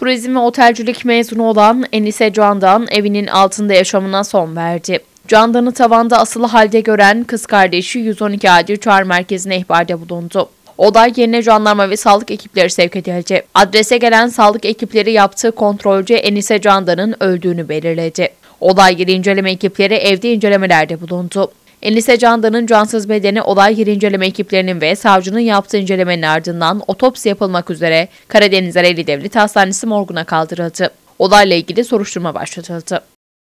Turizm ve otelcilik mezunu olan Enise Candan evinin altında yaşamına son verdi. Candan'ı tavanda asılı halde gören kız kardeşi 112 Adil Çağrı Merkezi'ne ihbarda bulundu. Olay yerine jandarma ve sağlık ekipleri sevk edildi. Adrese gelen sağlık ekipleri yaptığı kontrolcü Enise Candan'ın öldüğünü belirledi. Olay yeri inceleme ekipleri evde incelemelerde bulundu. Enise Candan'ın cansız bedeni olay yeri inceleme ekiplerinin ve savcının yaptığı incelemenin ardından otopsi yapılmak üzere Karadeniz Ereğli Devlet Hastanesi morguna kaldırıldı. Olayla ilgili soruşturma başlatıldı.